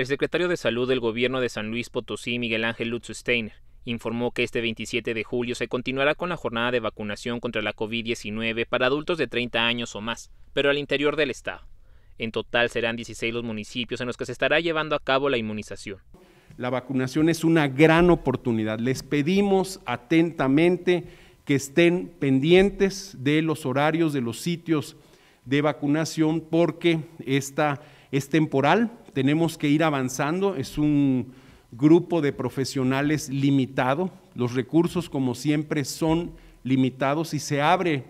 El secretario de Salud del gobierno de San Luis Potosí, Miguel Ángel Lutz Steiner, informó que este 27 de julio se continuará con la jornada de vacunación contra la COVID-19 para adultos de 30 años o más, pero al interior del estado. En total serán 16 los municipios en los que se estará llevando a cabo la inmunización. La vacunación es una gran oportunidad. Les pedimos atentamente que estén pendientes de los horarios de los sitios de vacunación porque esta es temporal, tenemos que ir avanzando, es un grupo de profesionales limitado, los recursos como siempre son limitados y se abre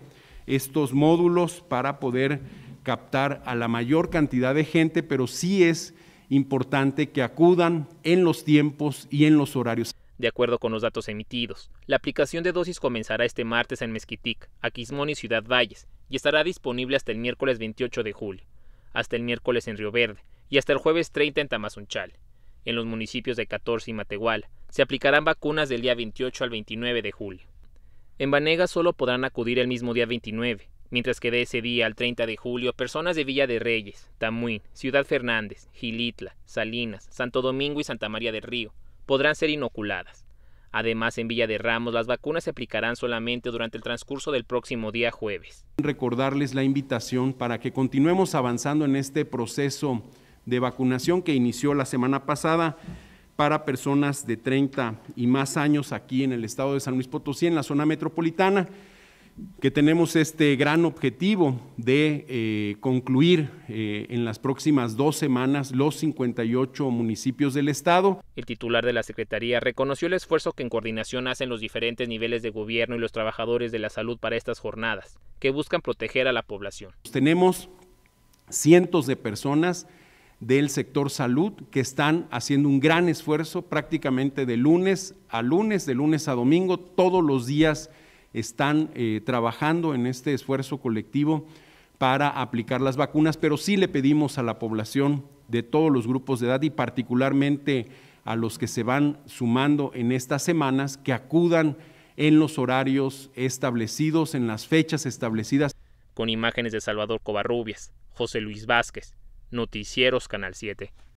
estos módulos para poder captar a la mayor cantidad de gente, pero sí es importante que acudan en los tiempos y en los horarios. De acuerdo con los datos emitidos, la aplicación de dosis comenzará este martes en Mezquitic, Aquismón y Ciudad Valles, y estará disponible hasta el miércoles 28 de julio hasta el miércoles en Río Verde y hasta el jueves 30 en Tamazunchal. En los municipios de 14 y Matehual se aplicarán vacunas del día 28 al 29 de julio. En Vanegas solo podrán acudir el mismo día 29, mientras que de ese día al 30 de julio personas de Villa de Reyes, Tamuín, Ciudad Fernández, Gilitla, Salinas, Santo Domingo y Santa María del Río podrán ser inoculadas. Además, en Villa de Ramos, las vacunas se aplicarán solamente durante el transcurso del próximo día jueves. Recordarles la invitación para que continuemos avanzando en este proceso de vacunación que inició la semana pasada para personas de 30 y más años aquí en el estado de San Luis Potosí, en la zona metropolitana que tenemos este gran objetivo de eh, concluir eh, en las próximas dos semanas los 58 municipios del estado. El titular de la Secretaría reconoció el esfuerzo que en coordinación hacen los diferentes niveles de gobierno y los trabajadores de la salud para estas jornadas, que buscan proteger a la población. Tenemos cientos de personas del sector salud que están haciendo un gran esfuerzo prácticamente de lunes a lunes, de lunes a domingo, todos los días están eh, trabajando en este esfuerzo colectivo para aplicar las vacunas, pero sí le pedimos a la población de todos los grupos de edad y particularmente a los que se van sumando en estas semanas que acudan en los horarios establecidos, en las fechas establecidas. Con imágenes de Salvador Covarrubias, José Luis Vázquez, Noticieros Canal 7.